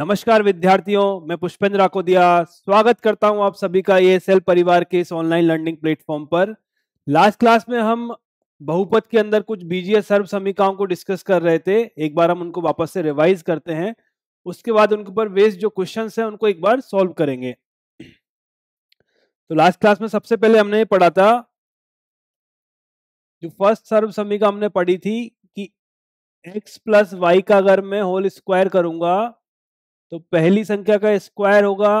नमस्कार विद्यार्थियों मैं पुष्पेंद्र राकोदिया स्वागत करता हूं आप सभी का ये सेल परिवार के इस ऑनलाइन लर्निंग प्लेटफॉर्म पर लास्ट क्लास में हम बहुपद के अंदर कुछ बीजीय सर्व समीकाओं को डिस्कस कर रहे थे एक बार हम उनको वापस से रिवाइज करते हैं उसके बाद उनके ऊपर वेस्ट जो क्वेश्चन है उनको एक बार सॉल्व करेंगे तो लास्ट क्लास में सबसे पहले हमने पढ़ा था जो फर्स्ट सर्व समीका हमने पढ़ी थी कि एक्स प्लस वाई का अगर मैं होल स्क्वायर करूंगा तो पहली संख्या का स्क्वायर होगा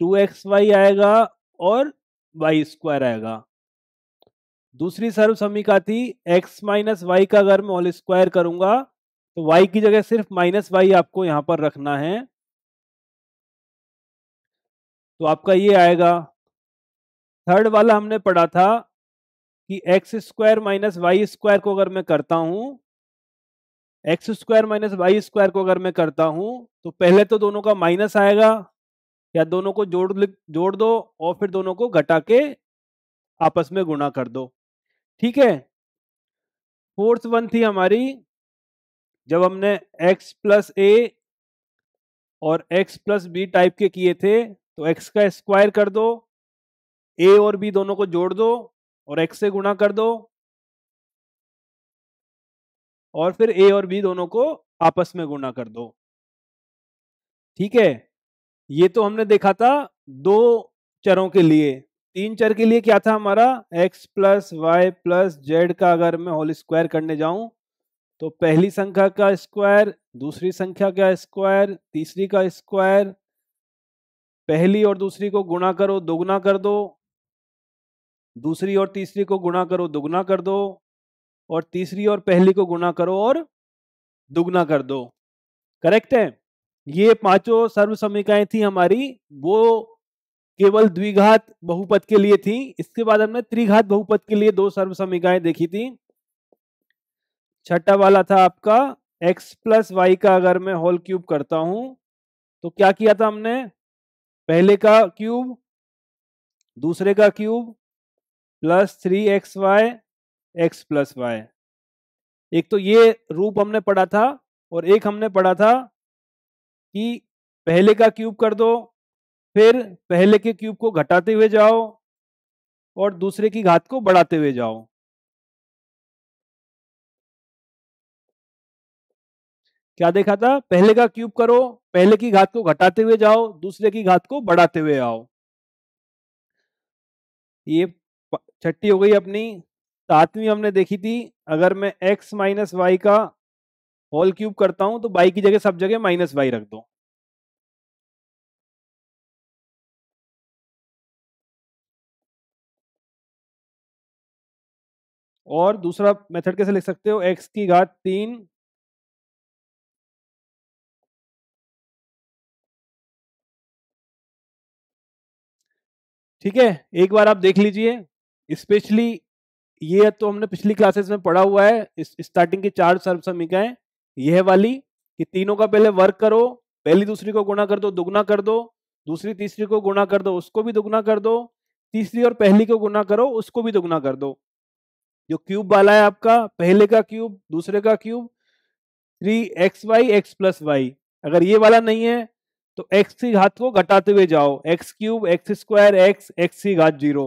टू एक्स वाई आएगा और वाई स्क्वायर आएगा दूसरी सर्व थी एक्स माइनस वाई का अगर मैं ऑल स्क्वायर करूंगा तो वाई की जगह सिर्फ माइनस वाई आपको यहां पर रखना है तो आपका ये आएगा थर्ड वाला हमने पढ़ा था कि x square minus y square को अगर मैं करता हूं x square minus y square को अगर मैं करता हूं तो पहले तो दोनों का माइनस आएगा या दोनों को जोड़ जोड़ दो और फिर दोनों को घटा के आपस में गुणा कर दो ठीक है फोर्थ वन थी हमारी जब हमने x प्लस ए और x प्लस बी टाइप के किए थे तो x का स्क्वायर कर दो a और b दोनों को जोड़ दो और x से गुणा कर दो और फिर ए और बी दोनों को आपस में गुणा कर दो ठीक है ये तो हमने देखा था दो चरों के लिए तीन चर के लिए क्या था हमारा x plus y plus z का अगर मैं होल स्क्वायर करने जाऊं तो पहली संख्या का स्क्वायर दूसरी संख्या का स्क्वायर तीसरी का स्क्वायर पहली और दूसरी को गुणा करो दोगुना कर दो दूसरी और तीसरी को गुणा करो दोगुना कर दो और तीसरी और पहली को गुना करो और दुगना कर दो करेक्ट है ये पांचों सर्व समीकाएं थी हमारी वो केवल द्विघात बहुपद के लिए थी इसके बाद हमने त्रिघात बहुपद के लिए दो सर्व समीकाएं देखी थी छठा वाला था आपका x प्लस वाई का अगर मैं होल क्यूब करता हूं तो क्या किया था हमने पहले का क्यूब दूसरे का cube plus three x y x plus y एक तो ये रूप हमने पढ़ा था और एक हमने पढ़ा था कि पहले का क्यूब कर दो फिर पहले के क्यूब को घटाते हुए जाओ और दूसरे की घात को बढ़ाते हुए जाओ क्या देखा था पहले का क्यूब करो पहले की घात को घटाते हुए जाओ दूसरे की घात को बढ़ाते हुए आओ ये छठी हो गई अपनी सातवीं हमने देखी थी अगर मैं एक्स माइनस वाई का होल क्यूब करता हूं तो y की जगह सब जगह माइनस वाई रख दो और दूसरा मेथड कैसे लिख सकते हो एक्स की घात तीन ठीक है एक बार आप देख लीजिए स्पेशली ये तो हमने पिछली क्लासेस में पढ़ा हुआ है स्टार्टिंग की चार सर्व समीकाएं यह वाली कि तीनों का पहले वर्क करो पहली दूसरी को गुणा कर दो दुगना कर दो दूसरी तीसरी को गुणा कर दो उसको भी दुगुना कर दो तीसरी और पहली को गुणा करो उसको भी दुगुना कर दो जो क्यूब वाला है आपका पहले का क्यूब दूसरे का cube three x y x plus y अगर ये वाला नहीं है तो एक्स की घात को घटाते हुए जाओ x cube x square x x की घात जीरो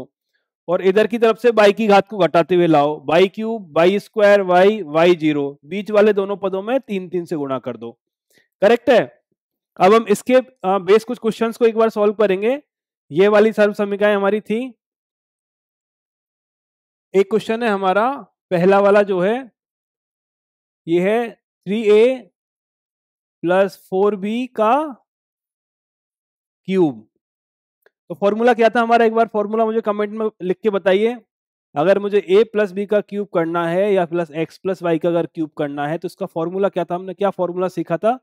और इधर की तरफ से बाई की घात को घटाते हुए लाओ y cube y square y y zero बीच वाले दोनों पदों में तीन तीन से गुणा कर दो करेक्ट है अब हम इसके बेस कुछ क्वेश्चंस को एक बार सॉल्व करेंगे ये वाली सर्व समीकाएं हमारी थी एक क्वेश्चन है हमारा पहला वाला जो है ये है three a plus four b का क्यूब तो फॉर्मूला क्या था हमारा एक बार फॉर्मूला मुझे कमेंट में लिख के बताइए अगर मुझे ए प्लस बी का क्यूब करना है या प्लस एक्स प्लस वाई का अगर क्यूब करना है तो इसका फॉर्मूला क्या था हमने क्या फॉर्मूला सीखा था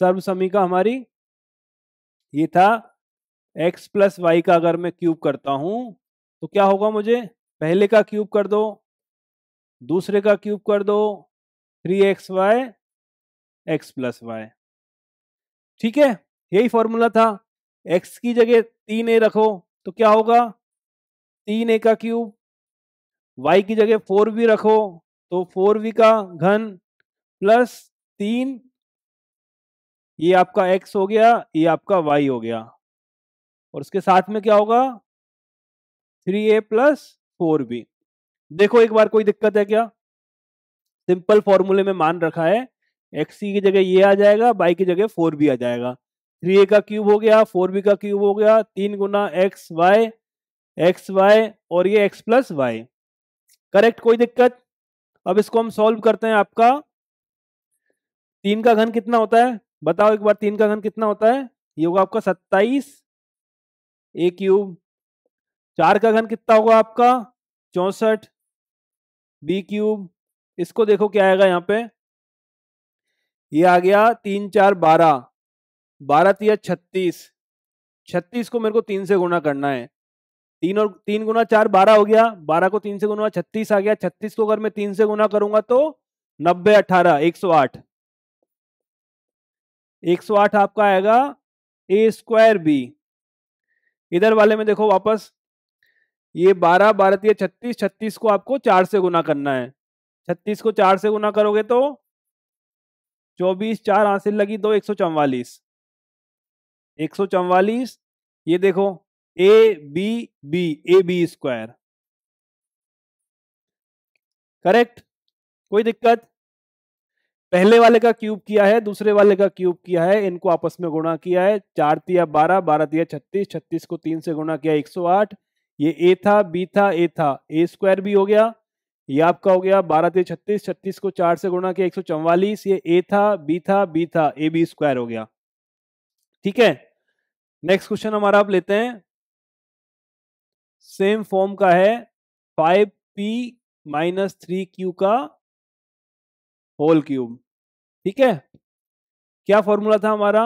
सर्वसमी का हमारी ये था एक्स प्लस वाई का अगर मैं क्यूब करता हूं तो क्या होगा मुझे पहले का क्यूब कर दो दूसरे का क्यूब कर दो three x y x plus y ठीक है यही फॉर्मूला था एक्स की जगह तीन ए रखो तो क्या होगा तीन ए का क्यूब वाई की जगह फोर वी रखो तो फोर वी का घन प्लस तीन ये आपका एक्स हो गया ये आपका वाई हो गया और उसके साथ में क्या होगा three a plus four b देखो एक बार कोई दिक्कत है क्या सिंपल फॉर्मूले में मान रखा है एक्स की जगह ये आ जाएगा बाई की जगह फोर बी आ जाएगा थ्री ए का क्यूब हो गया फोर बी का क्यूब हो गया तीन गुना एक्स वाई एक्स वाई और ये एक्स प्लस वाई करेक्ट कोई दिक्कत अब इसको हम सॉल्व करते हैं आपका तीन का घन कितना होता है बताओ एक बार तीन का घन कितना होता है ये होगा आपका सत्ताईस ए क्यूब चार का घन कितना होगा आपका चौसठ बी क्यूब इसको देखो क्या आएगा यहाँ पे ये आ गया तीन चार बारह बारह छत्तीस छत्तीस को मेरे को तीन से गुना करना है तीन और तीन गुना चार बारह हो गया बारह को तीन से गुना छत्तीस आ गया छत्तीस को अगर मैं तीन से गुना करूंगा तो नब्बे अठारह एक सौ आठ एक सौ आठ आपका आएगा ए स्क्वायर बी इधर वाले में देखो वापस ये बारह बारह या छत्तीस छत्तीस को आपको चार से गुना करना है छत्तीस को चार से गुना करोगे तो चौबीस चार हासिल लगी दो एक सौ चौवालीस एक सौ चवालीस ये देखो a b b a b square correct कोई दिक्कत पहले वाले का क्यूब किया है दूसरे वाले का क्यूब किया है इनको आपस में गुणा किया है चार तिया बारह बारह तिया छत्तीस छत्तीस को तीन से गुणा किया एक सौ आठ ये ए था बी था ए था ए स्क्वायर भी हो गया ये आपका हो गया बारह तेरह छत्तीस छत्तीस को चार से गुणा किया एक सौ चौवालीस ये ए था बी था बी था ए बी स्क्वायर हो गया ठीक है नेक्स्ट क्वेश्चन हमारा आप लेते हैं सेम फॉर्म का है five p minus three q का होल क्यूब ठीक है क्या फॉर्मूला था हमारा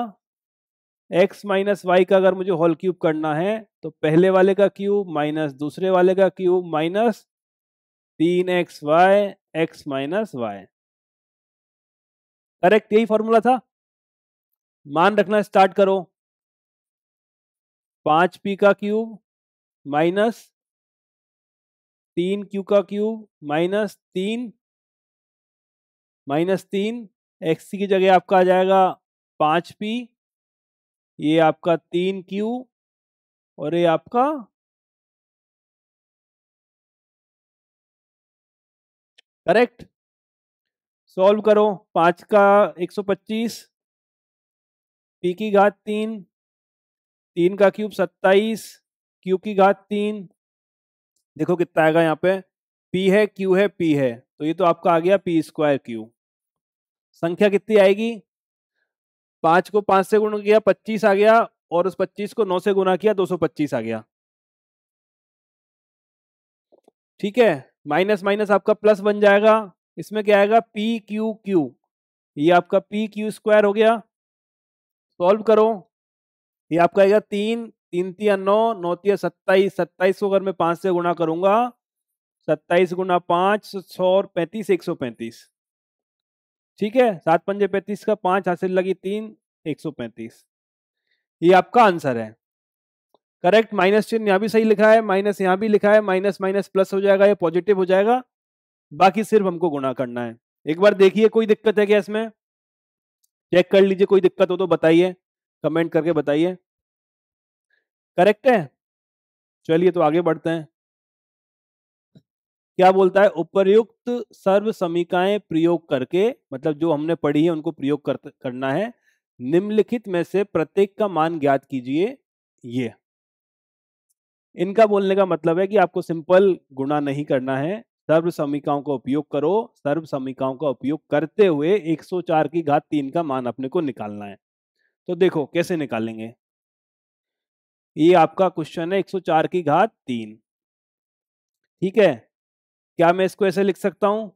एक्स माइनस वाई का अगर मुझे होल क्यूब करना है तो पहले वाले का क्यूब माइनस दूसरे वाले का क्यूब माइनस तीन x y x minus y correct यही फॉर्मूला था मान रखना स्टार्ट करो पांच पी का क्यूब माइनस तीन क्यू का क्यूब माइनस तीन माइनस तीन एक्स की जगह आपका आ जाएगा पांच पी ये आपका तीन क्यू और ये आपका करेक्ट सॉल्व करो पांच का एक सौ पच्चीस पी की घात तीन तीन का क्यूब सत्ताईस क्यू की घात तीन देखो कितना आएगा यहाँ पे पी है क्यू है पी है तो ये तो आपका आ गया पी स्क्वायर क्यू संख्या कितनी आएगी पांच को पांच से गुणा किया पच्चीस आ गया और उस पच्चीस को नौ से गुना किया दो सौ पच्चीस आ गया ठीक है माइनस माइनस आपका प्लस बन जाएगा इसमें क्या आएगा पी क्यू क्यू ये आपका पी क्यू स्क्वायर हो गया सॉल्व करो ये आपका आएगा तीन तीन तिया नौ नौ तिया सत्ताईस सत्ताईस को अगर मैं पांच से गुणा करूंगा सत्ताईस गुना पांच सौ और पैंतीस एक सौ पैंतीस ठीक है सात पंजे पैंतीस का पांच हासिल लगी तीन एक सौ पैंतीस ये आपका आंसर है करेक्ट माइनस चिन्ह यहाँ भी सही लिखा है माइनस यहाँ भी लिखा है माइनस माइनस प्लस हो जाएगा या पॉजिटिव हो जाएगा बाकी सिर्फ हमको गुणा करना है एक बार देखिए कोई दिक्कत है क्या इसमें चेक कर लीजिए कोई दिक्कत हो तो बताइए कमेंट करके बताइए करेक्ट है चलिए तो आगे बढ़ते हैं क्या बोलता है उपर्युक्त सर्व समीकाएं प्रयोग करके मतलब जो हमने पढ़ी है उनको प्रयोग कर, करना है निम्नलिखित में से प्रत्येक का मान ज्ञात कीजिए ये इनका बोलने का मतलब है कि आपको सिंपल गुणा नहीं करना है सर्व समीकाओं का उपयोग करो सर्व समीकाओं का उपयोग करते हुए 104 की घात तीन का मान अपने को निकालना है तो देखो कैसे निकालेंगे ये आपका क्वेश्चन है 104 की घात तीन ठीक है क्या मैं इसको ऐसे लिख सकता हूं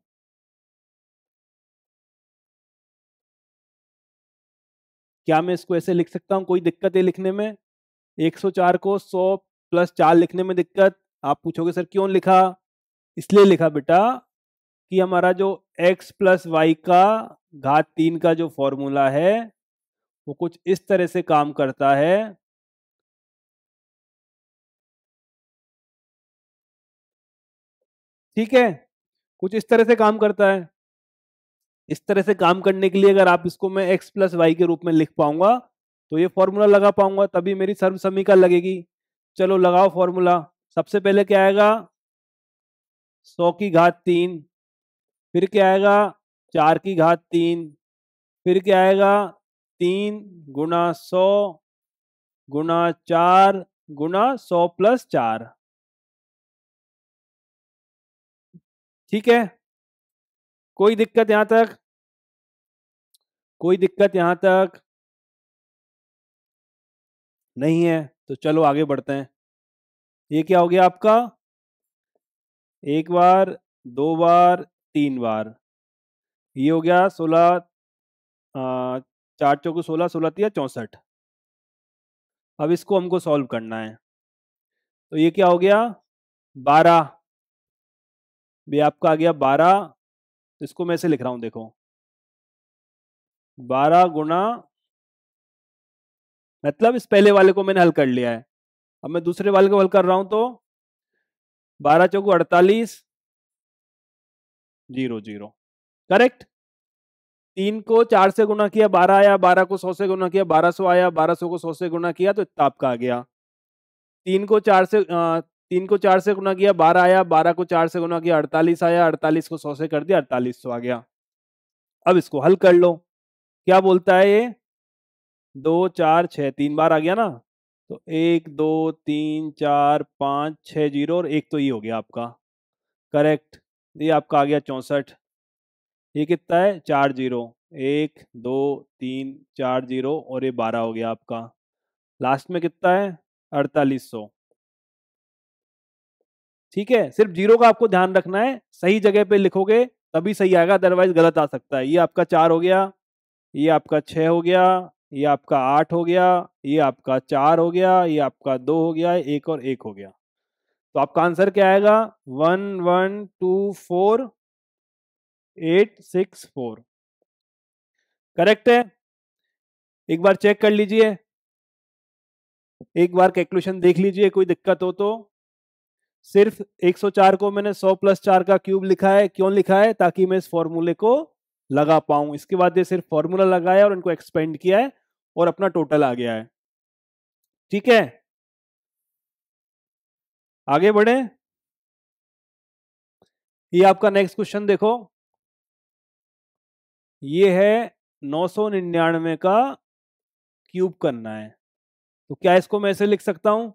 क्या मैं इसको ऐसे लिख सकता हूं कोई दिक्कत है लिखने में 104 को 100 प्लस चार लिखने में दिक्कत आप पूछोगे सर क्यों लिखा इसलिए लिखा बेटा कि हमारा जो x प्लस वाई का घात तीन का जो फॉर्मूला है वो कुछ इस तरह से काम करता है ठीक है कुछ इस तरह से काम करता है इस तरह से काम करने के लिए अगर आप इसको मैं x प्लस वाई के रूप में लिख पाऊंगा तो ये फॉर्मूला लगा पाऊंगा तभी मेरी सर्वसमीकरण लगेगी चलो लगाओ फॉर्मूला सबसे पहले क्या आएगा सौ की घात तीन फिर क्या आएगा चार की घात तीन फिर क्या आएगा तीन गुना सौ गुना चार गुना सौ प्लस चार ठीक है कोई दिक्कत यहां तक कोई दिक्कत यहां तक नहीं है तो चलो आगे बढ़ते हैं ये क्या हो गया आपका एक बार दो बार तीन बार ये हो गया सोलह चार चौके सोलह सोलह तीन चौंसठ अब इसको हमको सॉल्व करना है तो ये क्या हो गया बारह ये आपका आ गया बारह तो इसको मैं ऐसे लिख रहा हूं देखो बारह गुना मतलब इस पहले वाले को मैंने हल कर लिया है अब मैं दूसरे वाले को हल कर रहा हूं तो बारह चौको अड़तालीस जीरो जीरो करेक्ट तीन को चार से गुना किया बारह आया बारह को सौ से गुना किया बारह सौ आया बारह सौ को सौ से गुना किया तो इतना आपका आ गया तीन को चार से तीन को चार से गुना किया बारह आया बारह को चार से गुना किया अड़तालीस आया अड़तालीस को सौ से कर दिया अड़तालीस सौ आ गया अब इसको हल कर लो क्या बोलता है ये दो चार छः तीन बार आ गया ना तो एक दो तीन चार पाँच छः जीरो और एक तो ये हो गया आपका करेक्ट ये आपका आ गया चौंसठ ये कितना है चार जीरो एक दो तीन चार जीरो और ये बारह हो गया आपका लास्ट में कितना है अड़तालीस सौ ठीक है सिर्फ जीरो का आपको ध्यान रखना है सही जगह पे लिखोगे तभी सही आएगा अदरवाइज गलत आ सकता है ये आपका चार हो गया ये आपका छः हो गया ये आपका आठ हो गया ये आपका चार हो गया ये आपका दो हो गया एक और एक हो गया तो आपका आंसर क्या आएगा one one two four eight six four correct है एक बार चेक कर लीजिए एक बार कैलकुलेशन देख लीजिए कोई दिक्कत हो तो सिर्फ 104 को मैंने 100 प्लस चार का क्यूब लिखा है क्यों लिखा है ताकि मैं इस फॉर्मूले को लगा पाऊं इसके बाद ये सिर्फ फॉर्मूला लगाया और इनको एक्सपेंड किया है और अपना टोटल आ गया है ठीक है आगे बढ़े ये आपका नेक्स्ट क्वेश्चन देखो ये है नौ सौ निन्यानवे का क्यूब करना है तो क्या इसको मैं ऐसे लिख सकता हूं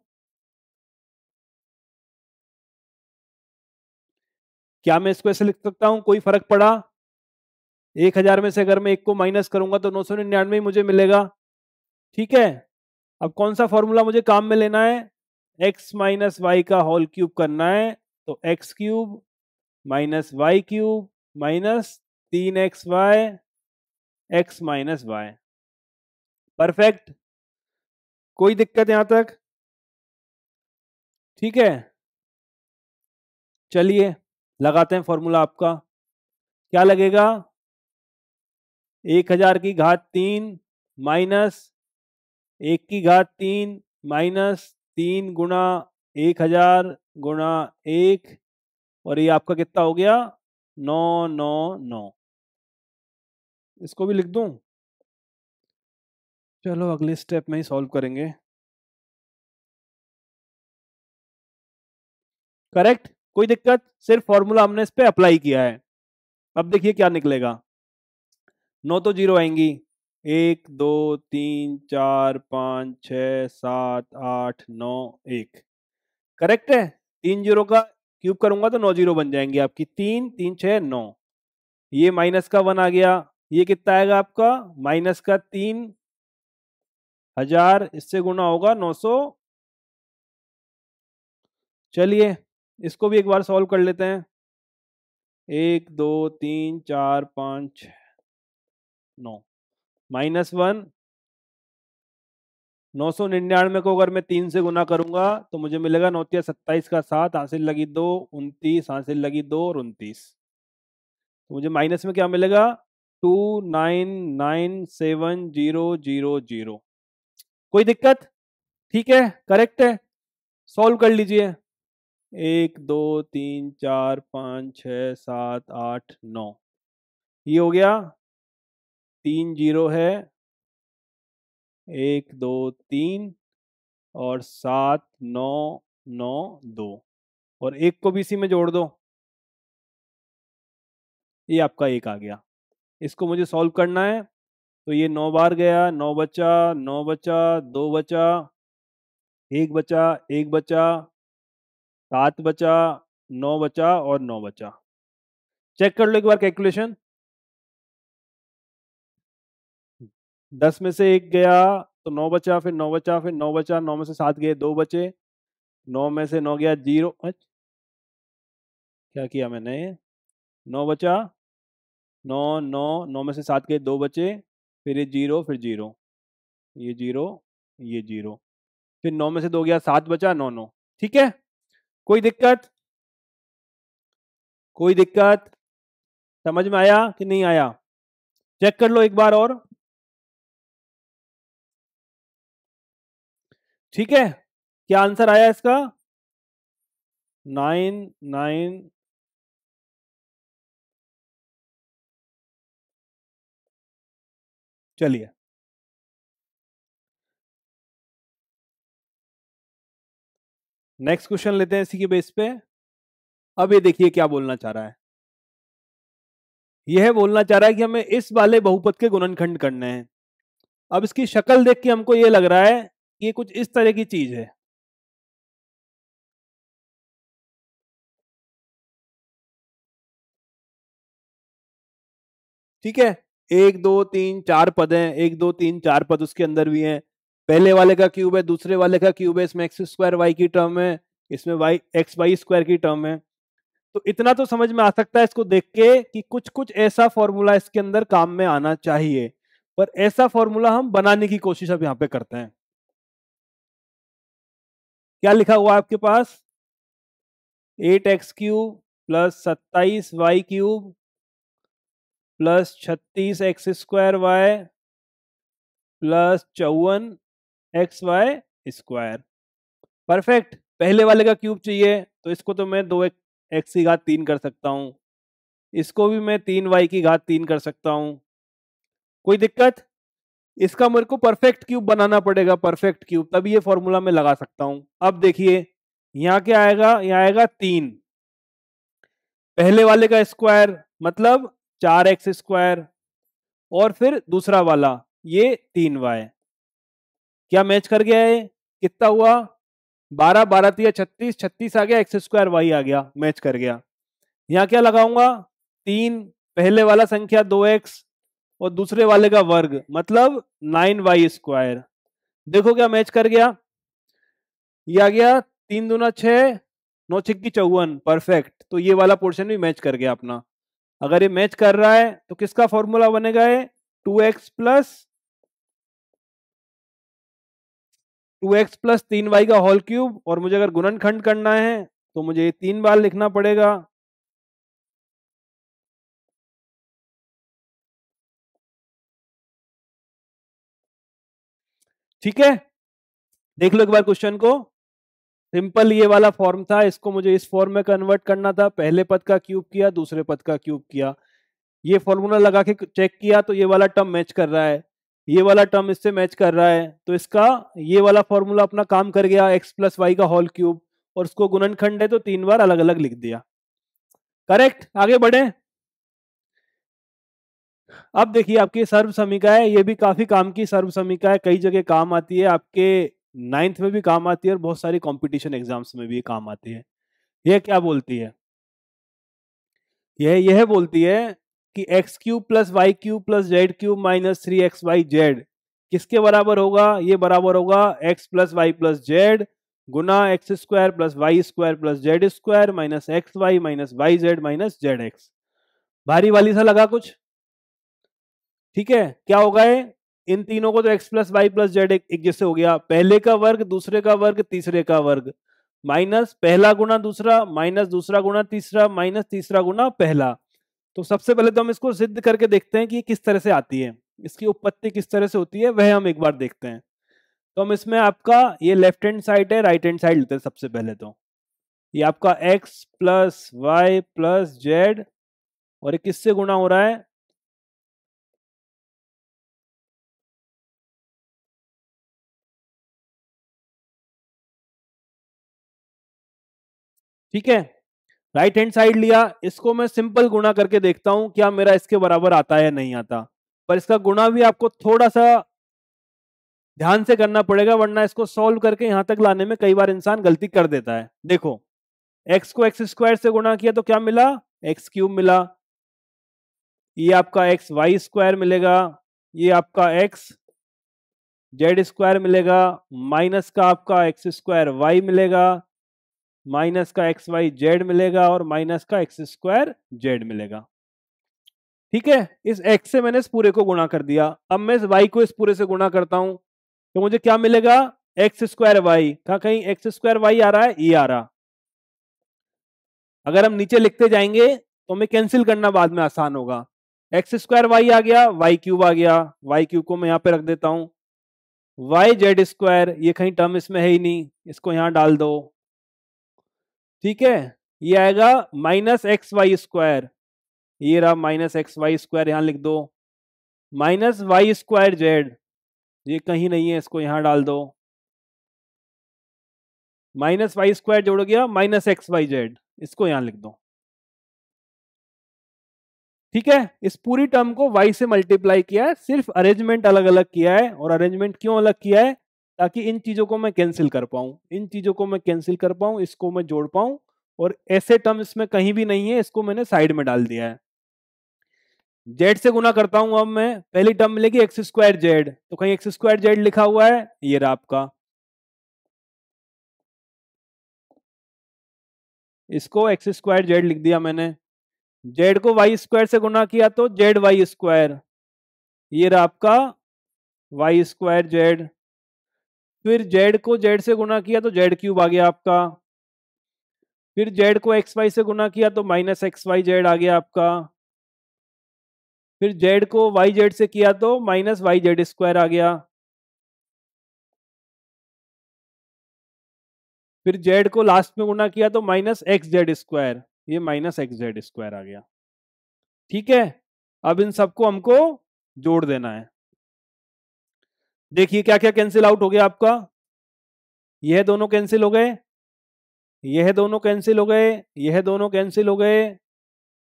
क्या मैं इसको ऐसे लिख सकता हूं कोई फर्क पड़ा एक हजार में से अगर मैं एक को माइनस करूंगा तो नौ सौ निन्यानवे मुझे मिलेगा ठीक है अब कौन सा फॉर्मूला मुझे काम में लेना है एक्स माइनस वाई का होल क्यूब करना है तो x cube minus y cube minus तीन x y x minus y perfect कोई दिक्कत यहां तक ठीक है चलिए लगाते हैं फॉर्मूला आपका क्या लगेगा एक हजार की घात तीन माइनस एक की घात तीन माइनस तीन गुणा एक हजार गुणा एक और ये आपका कितना हो गया नौ नौ नौ इसको भी लिख दूं चलो अगले स्टेप में ही सॉल्व करेंगे करेक्ट कोई दिक्कत सिर्फ फॉर्मूला हमने इस पर अप्लाई किया है अब देखिए क्या निकलेगा नौ तो जीरो आएंगी एक दो तीन चार पाँच छ सात आठ नौ एक करेक्ट है तीन जीरो का क्यूब करूंगा तो नौ जीरो बन जाएंगे आपकी तीन तीन छः नौ ये माइनस का वन आ गया ये कितना आएगा आपका माइनस का तीन हजार इससे गुना होगा नौ सौ चलिए इसको भी एक बार सॉल्व कर लेते हैं एक दो तीन चार पाँच नौ माइनस वन नौ सौ निन्यानवे को अगर मैं तीन से गुना करूंगा तो मुझे मिलेगा नौतिया सत्ताईस का सात हासिल लगी दो उनतीस हासिल लगी दो और उनतीस तो मुझे माइनस में क्या मिलेगा two nine nine seven zero zero zero कोई दिक्कत ठीक है करेक्ट है सॉल्व कर लीजिए एक दो तीन चार पाँच छ सात आठ नौ ये हो गया तीन जीरो है एक दो तीन और सात नौ नौ दो और एक को भी इसी में जोड़ दो ये आपका एक आ गया इसको मुझे सॉल्व करना है तो ये नौ बार गया नौ बचा नौ बचा दो बचा एक बचा एक बचा सात बचा नौ बचा और नौ बचा चेक कर लो एक बार कैलकुलेशन दस में से एक गया तो नौ बचा फिर नौ बचा फिर नौ बचा नौ में से सात गए दो बचे नौ में से नौ गया जीरो क्या किया मैंने नौ बचा नौ नौ नौ में से सात गए दो बचे फिर ये जीरो फिर जीरो ये जीरो ये जीरो फिर नौ में से दो गया सात बचा नौ नौ ठीक है कोई दिक्कत कोई दिक्कत समझ में आया कि नहीं आया चेक कर लो एक बार और ठीक है क्या आंसर आया इसका नाइन नाइन चलिए नेक्स्ट क्वेश्चन लेते हैं इसी के बेस पे अब ये देखिए क्या बोलना चाह रहा है यह बोलना चाह रहा है कि हमें इस वाले बहुपद के गुणनखंड करने हैं अब इसकी शक्ल देख के हमको ये लग रहा है ये कुछ इस तरह की चीज है ठीक है एक दो तीन चार पद हैं एक दो तीन चार पद उसके अंदर भी हैं पहले वाले का क्यूब है दूसरे वाले का क्यूब है इसमें एक्स स्क्वायर वाई की टर्म है इसमें वाई एक्स वाई स्क्वायर की टर्म है तो इतना तो समझ में आ सकता है इसको देख के कि कुछ कुछ ऐसा फॉर्मूला इसके अंदर काम में आना चाहिए पर ऐसा फॉर्मूला हम बनाने की कोशिश अब यहाँ पे करते हैं क्या लिखा हुआ आपके पास एट एक्स क्यूब प्लस सत्ताईस वाई क्यूब प्लस छत्तीस एक्स स्क्वायर वाई प्लस चौवन एक्स वाई स्क्वायर परफेक्ट पहले वाले का क्यूब चाहिए तो इसको तो मैं दो एक्स की घात तीन कर सकता हूँ इसको भी मैं तीन वाई की घात तीन कर सकता हूँ कोई दिक्कत इसका मेरे को परफेक्ट क्यूब बनाना पड़ेगा परफेक्ट क्यूब तभी ये फॉर्मूला में लगा सकता हूं अब देखिए यहाँ क्या आएगा यहाँ आएगा तीन पहले वाले का स्क्वायर मतलब चार एक्स स्क्वायर और फिर दूसरा वाला ये तीन वाई क्या मैच कर गया है कितना हुआ बारह बारह तीन तो छत्तीस छत्तीस आ गया एक्स स्क्वायर वाई आ गया मैच कर गया यहाँ क्या लगाऊंगा तीन पहले वाला संख्या दो एक्स और दूसरे वाले का वर्ग मतलब नाइन वाई स्क्वायर देखो क्या मैच कर गया ये आ गया तीन दूना छ नौ छिक्की चौवन परफेक्ट तो ये वाला पोर्शन भी मैच कर गया अपना अगर ये मैच कर रहा है तो किसका फॉर्मूला बनेगा ये two x plus two x plus तीन वाई का होल क्यूब और मुझे अगर गुणनखंड करना है तो मुझे तीन बार लिखना पड़ेगा ठीक है देख लो एक बार क्वेश्चन को सिंपल ये वाला फॉर्म था इसको मुझे इस फॉर्म में कन्वर्ट करना था पहले पद का क्यूब किया दूसरे पद का क्यूब किया ये फॉर्मूला लगा के चेक किया तो ये वाला टर्म मैच कर रहा है ये वाला टर्म इससे मैच कर रहा है तो इसका ये वाला फॉर्मूला अपना काम कर गया एक्स प्लस वाई का होल क्यूब और उसको गुणनखंड है तो तीन बार अलग अलग लिख दिया करेक्ट आगे बढ़े अब देखिए आपकी सर्व समीका है ये भी काफी काम की सर्व समीका है कई जगह काम आती है आपके नाइन्थ में भी काम आती है और बहुत सारी कॉम्पिटिशन एग्जाम्स में भी काम आती है यह क्या बोलती है यह यह बोलती है कि x cube plus y cube plus z cube minus three x y z किसके बराबर होगा ये बराबर होगा x plus y plus z गुना x square plus y square plus z square minus x y minus Y z minus z x भारी वाली सा लगा कुछ ठीक है क्या हो गए इन तीनों को तो x plus y plus z एक जैसे हो गया पहले का वर्ग दूसरे का वर्ग तीसरे का वर्ग माइनस पहला गुना दूसरा माइनस दूसरा गुना तीसरा माइनस तीसरा गुना पहला तो सबसे पहले तो हम इसको सिद्ध करके देखते हैं कि किस तरह से आती है इसकी उत्पत्ति किस तरह से होती है वह हम एक बार देखते हैं तो हम इसमें आपका ये लेफ्ट हैंड साइड है राइट हैंड साइड लेते हैं सबसे पहले तो ये आपका x plus y plus z और ये किससे गुणा हो रहा है ठीक है राइट हैंड साइड लिया इसको मैं सिंपल गुणा करके देखता हूं क्या मेरा इसके बराबर आता है या नहीं आता पर इसका गुणा भी आपको थोड़ा सा ध्यान से करना पड़ेगा वरना इसको सॉल्व करके यहां तक लाने में कई बार इंसान गलती कर देता है देखो एक्स को एक्स स्क्वायर से गुणा किया तो क्या मिला एक्स क्यूब मिला ये आपका एक्स वाई स्क्वायर मिलेगा ये आपका एक्स जेड स्क्वायर मिलेगा माइनस का आपका एक्स स्क्वायर वाई मिलेगा माइनस का एक्स वाई जेड मिलेगा और माइनस का एक्स स्क्वायर जेड मिलेगा ठीक है इस एक्स से मैंने इस पूरे को गुणा कर दिया अब मैं इस वाई को इस पूरे से गुणा करता हूं तो मुझे क्या मिलेगा एक्स स्क्वायर वाई कहा कहीं एक्स स्क्वायर वाई आ रहा है ये आ रहा अगर हम नीचे लिखते जाएंगे तो हमें कैंसिल करना बाद में आसान होगा एक्स स्क्वायर वाई आ गया वाई क्यूब आ गया वाई क्यूब को मैं यहां पे रख देता हूँ वाई जेड स्क्वायर ये कहीं टर्म इसमें है ही नहीं इसको यहां डाल दो ठीक है ये आएगा माइनस एक्स वाई स्क्वायर ये रहा माइनस एक्स वाई स्क्वायर यहाँ लिख दो माइनस वाई स्क्वायर जेड ये कहीं नहीं है इसको यहाँ डाल दो माइनस वाई स्क्वायर जोड़ गया माइनस एक्स वाई जेड इसको यहाँ लिख दो ठीक है इस पूरी टर्म को y से मल्टीप्लाई किया है सिर्फ अरेंजमेंट अलग अलग किया है और अरेंजमेंट क्यों अलग किया है ताकि इन चीज़ों को मैं कैंसिल कर पाऊं इन चीज़ों को मैं कैंसिल कर पाऊं इसको मैं जोड़ पाऊं और ऐसे टर्म इसमें कहीं भी नहीं है इसको मैंने साइड में डाल दिया है जेड से गुना करता हूं अब मैं पहली टर्म मिलेगी एक्स स्क्वायर जेड तो कहीं एक्स स्क्वायर जेड लिखा हुआ है ये रहा आपका इसको एक्स स्क्वायर जेड लिख दिया मैंने जेड को वाई स्क्वायर से गुना किया तो जेड वाई स्क्वायर ये रहा आपका वाई स्क्वायर जेड फिर जेड को जेड से गुना किया तो जेड क्यूब आ गया आपका फिर जेड को एक्स वाई से गुना किया तो माइनस एक्स वाई जेड आ गया आपका फिर जेड को वाई जेड से किया तो माइनस वाई जेड स्क्वायर आ गया फिर जेड को लास्ट में गुना किया तो माइनस एक्स जेड स्क्वायर ये माइनस एक्स जेड स्क्वायर आ गया ठीक है अब इन सबको हमको जोड़ देना है देखिए क्या क्या कैंसिल आउट हो गया आपका यह दोनों कैंसिल हो गए यह दोनों कैंसिल हो गए यह दोनों कैंसिल हो गए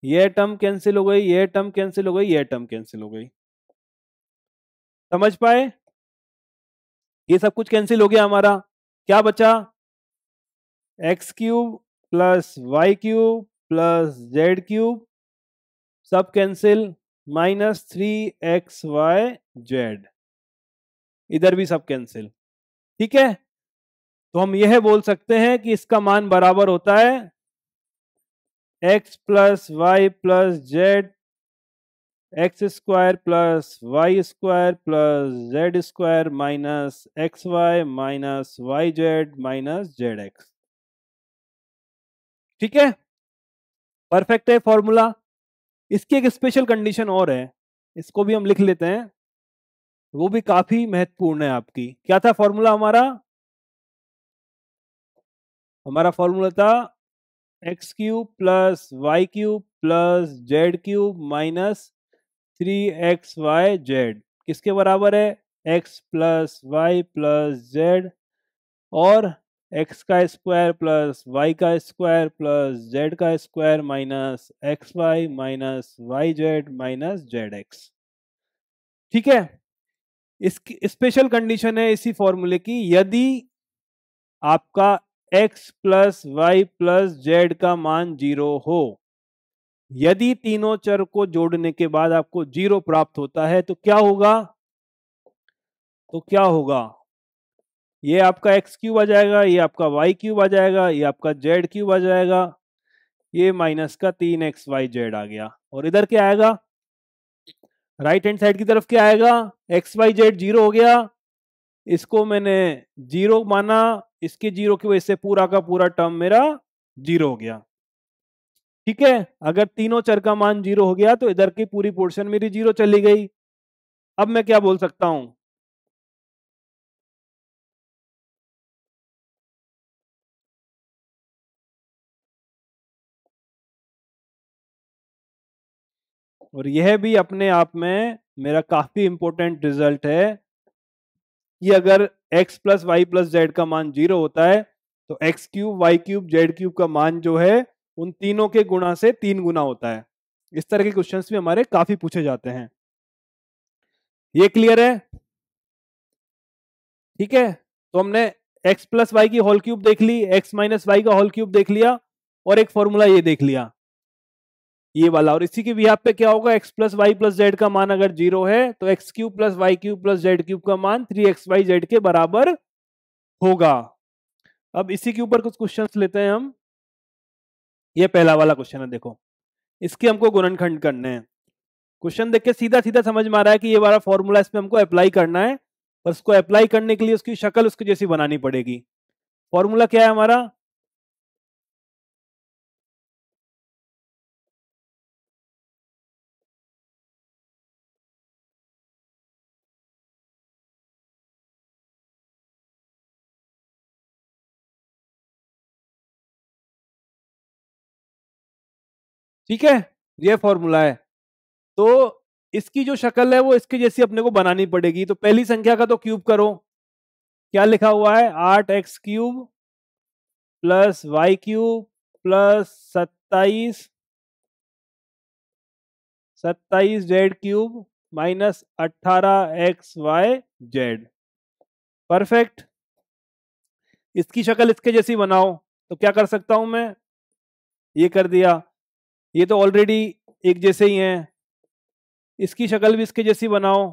यह टर्म कैंसिल हो गई यह टर्म कैंसिल हो गई यह टर्म कैंसिल हो गई समझ पाए ये सब कुछ कैंसिल हो गया हमारा क्या बचा x cube plus y cube plus z cube सब cancel minus three x y z इधर भी सब कैंसिल ठीक है तो हम यह बोल सकते हैं कि इसका मान बराबर होता है x plus y plus z x square plus y square plus z square minus x y minus Y z minus z x ठीक है परफेक्ट है फॉर्मूला इसकी एक स्पेशल कंडीशन और है इसको भी हम लिख लेते हैं वो भी काफी महत्वपूर्ण है आपकी क्या था फॉर्मूला हमारा हमारा फॉर्मूला था x cube plus y cube plus z cube minus three x y z किसके बराबर है x plus y plus z और एक्स का स्क्वायर प्लस वाई का स्क्वायर प्लस जेड का square minus x y minus Y z minus z x ठीक है इसकी स्पेशल कंडीशन है इसी फॉर्मूले की यदि आपका x plus y plus z का मान जीरो हो यदि तीनों चर को जोड़ने के बाद आपको जीरो प्राप्त होता है तो क्या होगा तो क्या होगा ये आपका एक्स क्यूब आ जाएगा ये आपका वाई क्यूब आ जाएगा ये आपका जेड क्यूब आ जाएगा ये माइनस का तीन एक्स वाई जेड आ गया और इधर क्या आएगा राइट हैंड साइड की तरफ क्या आएगा एक्स वाई जेड जीरो हो गया इसको मैंने जीरो माना इसके जीरो की वजह से पूरा का पूरा टर्म मेरा जीरो हो गया ठीक है अगर तीनों चर का मान जीरो हो गया तो इधर की पूरी पोर्शन मेरी जीरो चली गई अब मैं क्या बोल सकता हूं और यह भी अपने आप में मेरा काफी इंपॉर्टेंट रिजल्ट है कि अगर x plus y plus z का मान जीरो होता है तो x cube y cube z cube का मान जो है उन तीनों के गुणा से तीन गुना होता है इस तरह के क्वेश्चंस भी हमारे काफी पूछे जाते हैं ये क्लियर है ठीक है तो हमने x प्लस वाई की होल क्यूब देख ली x माइनस वाई का होल क्यूब देख लिया और एक फॉर्मूला ये देख लिया ये वाला और इसी के बिहाब पे क्या होगा x plus y plus z का मान अगर जीरो है तो x cube plus y cube plus z cube का मान थ्री एक्स वाई जेड के बराबर होगा अब इसी के ऊपर कुछ क्वेश्चन लेते हैं हम ये पहला वाला क्वेश्चन है देखो इसके हमको गुणनखंड करने हैं क्वेश्चन देख के सीधा सीधा समझ में आ रहा है कि ये वाला फॉर्मूला इसमें हमको अप्लाई करना है और उसको अप्लाई करने के लिए उसकी शक्ल उसको जैसी बनानी पड़ेगी फॉर्मूला क्या है हमारा ठीक है ये फॉर्मूला है तो इसकी जो शक्ल है वो इसके जैसी अपने को बनानी पड़ेगी तो पहली संख्या का तो क्यूब करो क्या लिखा हुआ है आठ x cube plus y cube plus सत्ताईस सत्ताईस जेड क्यूब माइनस अट्ठारह एक्स वाई जेड परफेक्ट इसकी शक्ल इसके जैसी बनाओ तो क्या कर सकता हूं मैं ये कर दिया ये तो ऑलरेडी एक जैसे ही हैं इसकी शक्ल भी इसके जैसी बनाओ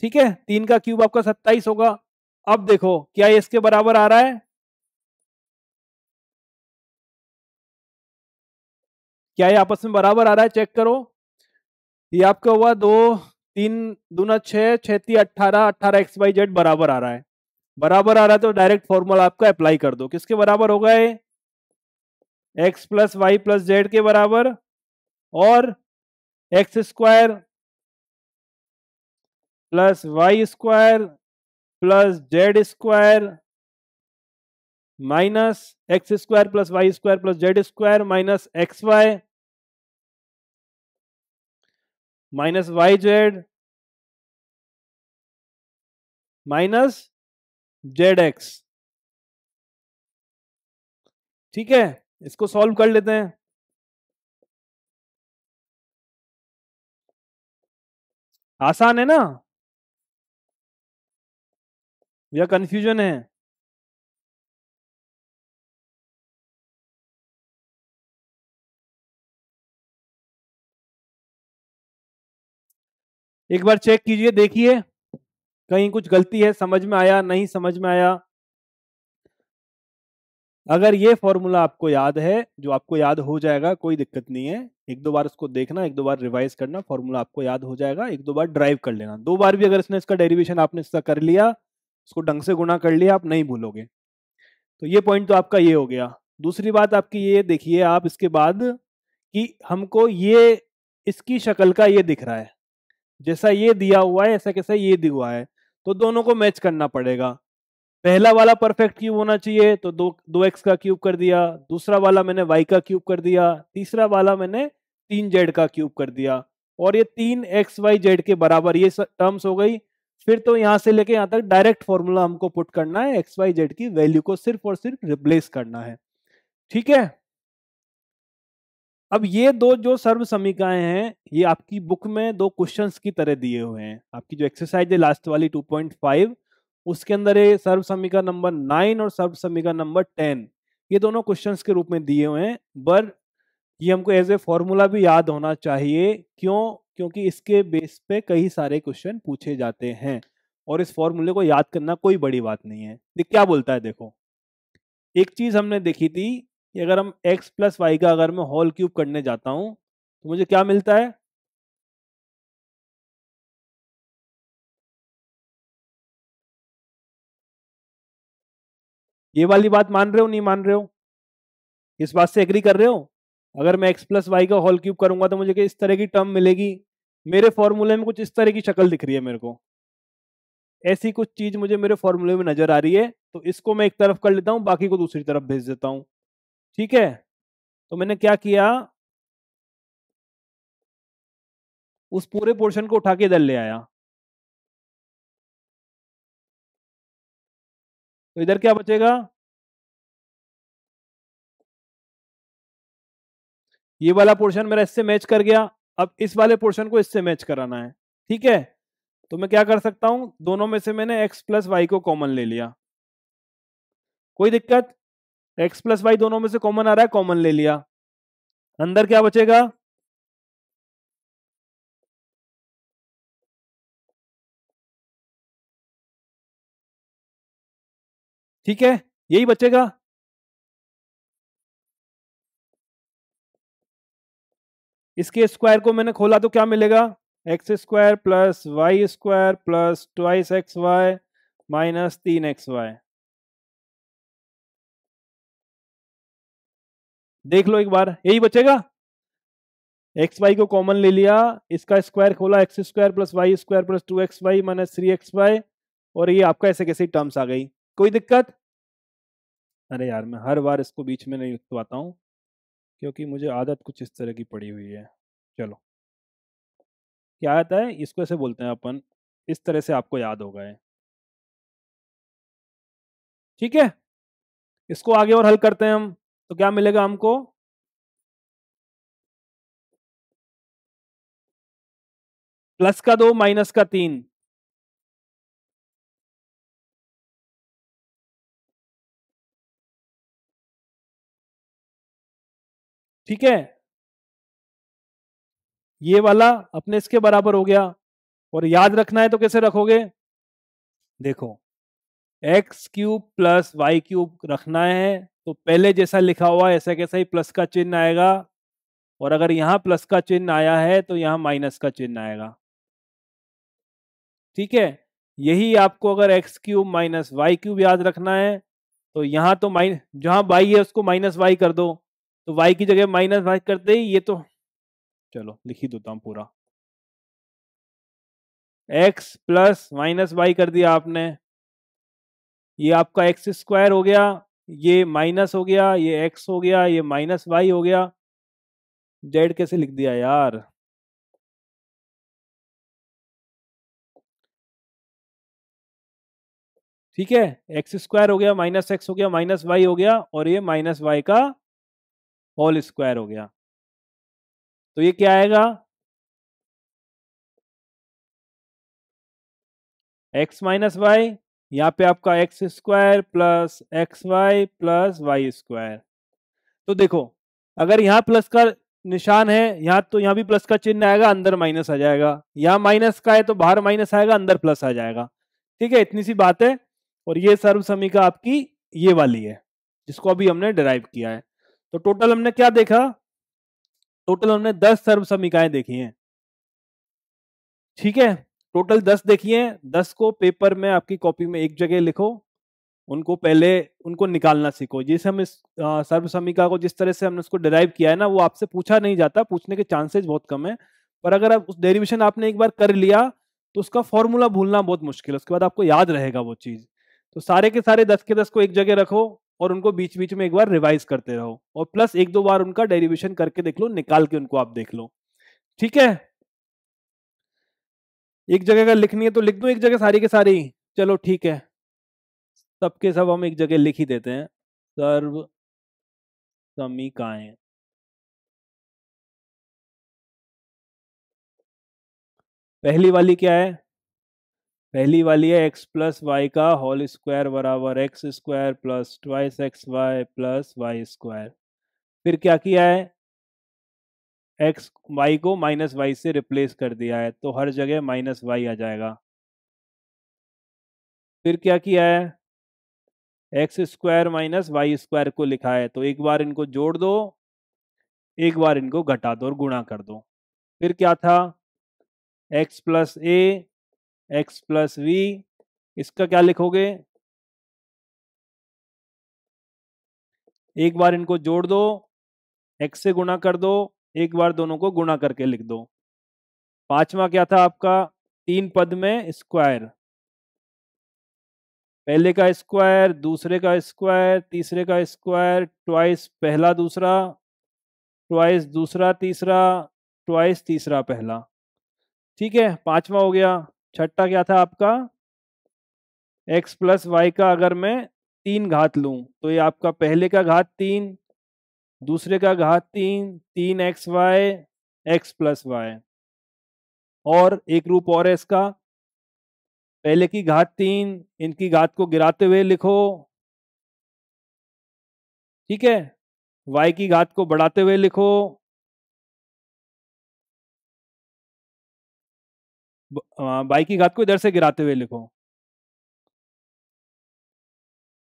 ठीक है तीन का क्यूब आपका सत्ताईस होगा अब देखो क्या ये इसके बराबर आ रहा है क्या ये आपस में बराबर आ रहा है चेक करो ये आपका हुआ दो तीन दूना छह छी अट्ठारह अट्ठारह एक्स वाई जेड बराबर आ रहा है बराबर आ रहा है तो डायरेक्ट फॉर्मूला आपका अप्लाई कर दो किसके बराबर होगा ये x plus y plus z के बराबर और x square plus y square plus z square minus x square plus y square plus z square minus x y minus Y z minus z x ठीक है इसको solve कर लेते हैं आसान है ना या कंफ्यूजन है एक बार चेक कीजिए देखिए कहीं कुछ गलती है समझ में आया नहीं समझ में आया अगर ये फॉर्मूला आपको याद है जो आपको याद हो जाएगा कोई दिक्कत नहीं है एक दो बार उसको देखना एक दो बार रिवाइज करना फॉर्मूला आपको याद हो जाएगा एक दो बार ड्राइव कर लेना दो बार भी अगर इसने इसका डेरिवेशन आपने इसका कर लिया उसको ढंग से गुना कर लिया आप नहीं भूलोगे तो ये पॉइंट तो आपका ये हो गया दूसरी बात आपकी ये देखिए आप इसके बाद कि हमको ये इसकी शक्ल का ये दिख रहा है जैसा ये दिया हुआ है ऐसा कैसा ये दिया हुआ है तो दोनों को मैच करना पड़ेगा पहला वाला परफेक्ट क्यूब होना चाहिए तो दो दो एक्स का क्यूब कर दिया दूसरा वाला मैंने वाई का क्यूब कर दिया तीसरा वाला मैंने तीन जेड का क्यूब कर दिया और ये तीन एक्स वाई जेड के बराबर ये टर्म्स हो गई फिर तो यहाँ से लेके यहाँ तक डायरेक्ट फॉर्मूला हमको पुट करना है एक्स वाई जेड की वैल्यू को सिर्फ और सिर्फ रिप्लेस करना है ठीक है अब ये दो जो सर्व समीकाएं हैं ये आपकी बुक में दो क्वेश्चंस की तरह दिए हुए हैं आपकी जो एक्सरसाइज है लास्ट वाली 2.5 उसके अंदर ये सर्व समीका नंबर नाइन और सर्व समीका नंबर टेन ये दोनों क्वेश्चंस के रूप में दिए हुए हैं पर ये हमको एज ए फॉर्मूला भी याद होना चाहिए क्यों क्योंकि इसके बेस पे कई सारे क्वेश्चन पूछे जाते हैं और इस फॉर्मूले को याद करना कोई बड़ी बात नहीं है ये क्या बोलता है देखो एक चीज़ हमने देखी थी कि अगर हम x प्लस वाई का अगर मैं होल क्यूब करने जाता हूँ तो मुझे क्या मिलता है ये वाली बात मान रहे हो नहीं मान रहे हो इस बात से एग्री कर रहे हो अगर मैं एक्स प्लस वाई का होल क्यूब करूंगा तो मुझे इस तरह की टर्म मिलेगी मेरे फॉर्मूले में कुछ इस तरह की शक्ल दिख रही है मेरे को ऐसी कुछ चीज मुझे मेरे फॉर्मूले में नजर आ रही है तो इसको मैं एक तरफ कर लेता हूँ बाकी को दूसरी तरफ भेज देता हूँ ठीक है तो मैंने क्या किया उस पूरे पोर्शन को उठा के इधर ले आया तो इधर क्या बचेगा ये वाला पोर्शन मेरा इससे मैच कर गया अब इस वाले पोर्शन को इससे मैच कराना है ठीक है तो मैं क्या कर सकता हूं दोनों में से मैंने एक्स प्लस वाई को कॉमन ले लिया कोई दिक्कत एक्स प्लस वाई दोनों में से कॉमन आ रहा है कॉमन ले लिया अंदर क्या बचेगा ठीक है यही बचेगा इसके स्क्वायर को मैंने खोला तो क्या मिलेगा x square plus y square plus twice x y minus तीन एक्स वाई देख लो एक बार यही बचेगा एक्स वाई को कॉमन ले लिया इसका स्क्वायर खोला x square plus y square plus two x y minus three x y और ये आपका ऐसे कैसे टर्म्स आ गई कोई दिक्कत अरे यार मैं हर बार इसको बीच में नहीं उतवाता हूँ क्योंकि मुझे आदत कुछ इस तरह की पड़ी हुई है चलो क्या आता है इसको ऐसे बोलते हैं अपन इस तरह से आपको याद होगा गए ठीक है इसको आगे और हल करते हैं हम तो क्या मिलेगा हमको प्लस का दो माइनस का तीन ठीक है ये वाला अपने इसके बराबर हो गया और याद रखना है तो कैसे रखोगे देखो x cube plus y cube रखना है तो पहले जैसा लिखा हुआ ऐसा कैसा ही प्लस का चिन्ह आएगा और अगर यहां प्लस का चिन्ह आया है तो यहां माइनस का चिन्ह आएगा ठीक है यही आपको अगर x cube minus y cube याद रखना है तो यहां तो माइन जहां वाई है उसको माइनस वाई कर दो तो वाई की जगह माइनस वाई करते ही ये तो चलो लिख ही देता हूं पूरा एक्स प्लस माइनस वाई कर दिया आपने ये आपका एक्स स्क्वायर हो गया ये माइनस हो गया ये एक्स हो गया ये माइनस वाई हो गया z कैसे लिख दिया यार ठीक है एक्स स्क्वायर हो गया माइनस एक्स हो गया माइनस वाई हो गया और ये माइनस वाई का होल स्क्वायर हो गया तो ये क्या आएगा एक्स माइनस वाई यहाँ पे आपका x square plus x y plus y square तो देखो अगर यहाँ प्लस का निशान है यहाँ तो यहाँ भी प्लस का चिन्ह आएगा अंदर माइनस आ जाएगा यहाँ माइनस का है तो बाहर माइनस आएगा अंदर प्लस आ जाएगा ठीक है इतनी सी बात है और ये सर्व समीका आपकी ये वाली है जिसको अभी हमने डिराइव किया है तो टोटल हमने क्या देखा टोटल हमने दस सर्व समीकाएं देखी हैं ठीक है टोटल दस देखी हैं दस को पेपर में आपकी कॉपी में एक जगह लिखो उनको पहले उनको निकालना सीखो जिस हम इस सर्व समीका को जिस तरह से हमने उसको डिराइव किया है ना वो आपसे पूछा नहीं जाता पूछने के चांसेस बहुत कम है पर अगर आप उस डेरिवेशन आपने एक बार कर लिया तो उसका फॉर्मूला भूलना बहुत मुश्किल है उसके बाद आपको याद रहेगा वो चीज़ तो सारे के सारे दस के दस को एक जगह रखो और उनको बीच बीच में एक बार रिवाइज करते रहो और प्लस एक दो बार उनका डेरिवेशन करके देख लो निकाल के उनको आप देख लो ठीक है एक जगह अगर लिखनी है तो लिख दो एक जगह सारी के सारी चलो ठीक है सबके सब हम एक जगह लिख ही देते हैं सर्व समीकाएं पहली वाली क्या है पहली वाली है एक्स प्लस वाई का होल स्क्वायर बराबर x square plus twice x y plus y square फिर क्या किया है एक्स वाई को माइनस वाई से रिप्लेस कर दिया है तो हर जगह माइनस वाई आ जाएगा फिर क्या किया है x square minus y square को लिखा है तो एक बार इनको जोड़ दो एक बार इनको घटा दो और गुणा कर दो फिर क्या था x plus a x plus v इसका क्या लिखोगे एक बार इनको जोड़ दो एक्स से गुणा कर दो एक बार दोनों को गुणा करके लिख दो पांचवा क्या था आपका तीन पद में स्क्वायर पहले का स्क्वायर दूसरे का स्क्वायर तीसरे का स्क्वायर ट्वाइस पहला दूसरा ट्वाइस दूसरा तीसरा ट्वाइस तीसरा पहला ठीक है पांचवा हो गया छठा क्या था आपका एक्स प्लस वाई का अगर मैं तीन घात लूं तो ये आपका पहले का घात तीन दूसरे का घात तीन तीन x y x plus y और एक रूप और है इसका पहले की घात तीन इनकी घात को गिराते हुए लिखो ठीक है वाई की घात को बढ़ाते हुए लिखो बाई की घात को इधर से गिराते हुए लिखो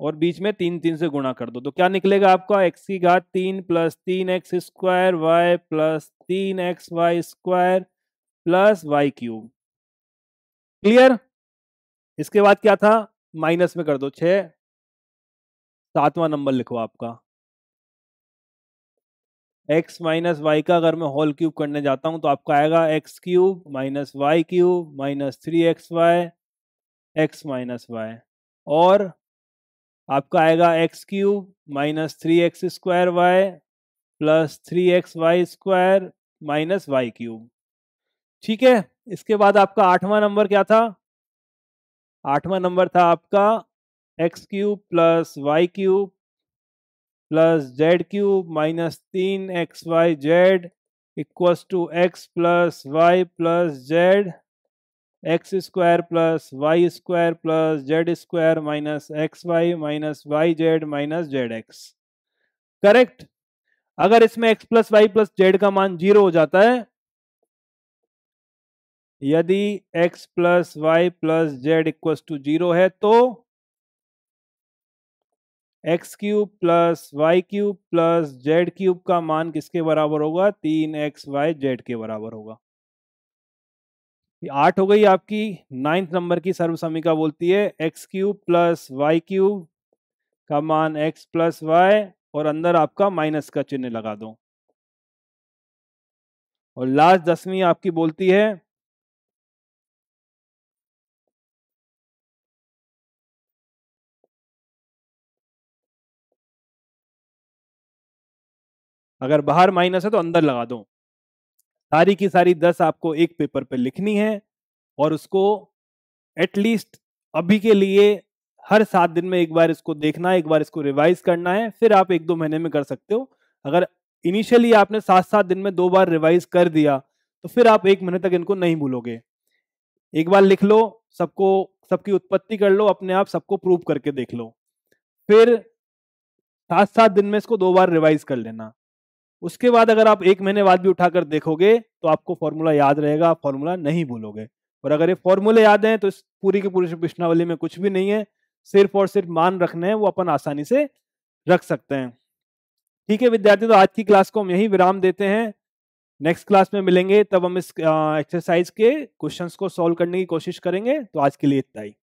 और बीच में तीन तीन से गुणा कर दो तो क्या निकलेगा आपका एक्स की घात तीन प्लस तीन एक्स स्क्वायर वाई प्लस तीन x y square plus y cube clear इसके बाद क्या था माइनस में कर दो छ सातवां नंबर लिखो आपका एक्स माइनस वाई का अगर मैं होल क्यूब करने जाता हूँ तो आपका आएगा x cube minus y cube minus three x y x minus y और आपका आएगा x cube minus three x square y plus three x y square minus y cube ठीक है इसके बाद आपका आठवां नंबर क्या था आठवां नंबर था आपका x cube plus y cube plus z cube minus तीन x y z equals to x plus y plus z x square plus y square plus z square minus x y minus Y z minus z x correct अगर इसमें x plus y plus z का मान जीरो हो जाता है यदि x plus y plus z equal to zero है तो x cube plus y cube plus z cube का मान किसके बराबर होगा तीन एक्स वाई जेड के बराबर होगा आठ हो गई आपकी नाइन्थ नंबर की सर्वसमिका बोलती है x cube plus y cube का मान एक्स प्लस वाई और अंदर आपका माइनस का चिन्ह लगा दो और लास्ट दसवीं आपकी बोलती है अगर बाहर माइनस है तो अंदर लगा दो सारी की सारी दस आपको एक पेपर पे लिखनी है और उसको एटलीस्ट अभी के लिए हर सात दिन में एक बार इसको देखना है एक बार इसको रिवाइज करना है फिर आप एक दो महीने में कर सकते हो अगर इनिशियली आपने सात सात दिन में दो बार रिवाइज कर दिया तो फिर आप एक महीने तक इनको नहीं भूलोगे एक बार लिख लो सबको सबकी उत्पत्ति कर लो अपने आप सबको प्रूव करके देख लो फिर सात सात दिन में इसको दो बार रिवाइज कर लेना उसके बाद अगर आप एक महीने बाद भी उठाकर देखोगे तो आपको फॉर्मूला याद रहेगा आप फॉर्मूला नहीं भूलोगे और अगर ये फॉर्मूले याद हैं तो इस पूरी की पूरी प्रश्नावली में कुछ भी नहीं है सिर्फ और सिर्फ मान रखने हैं वो अपन आसानी से रख सकते हैं ठीक है विद्यार्थी तो आज की क्लास को हम यही विराम देते हैं नेक्स्ट क्लास में मिलेंगे तब हम इस एक्सरसाइज के क्वेश्चंस को सॉल्व करने की कोशिश करेंगे तो आज के लिए इतना ही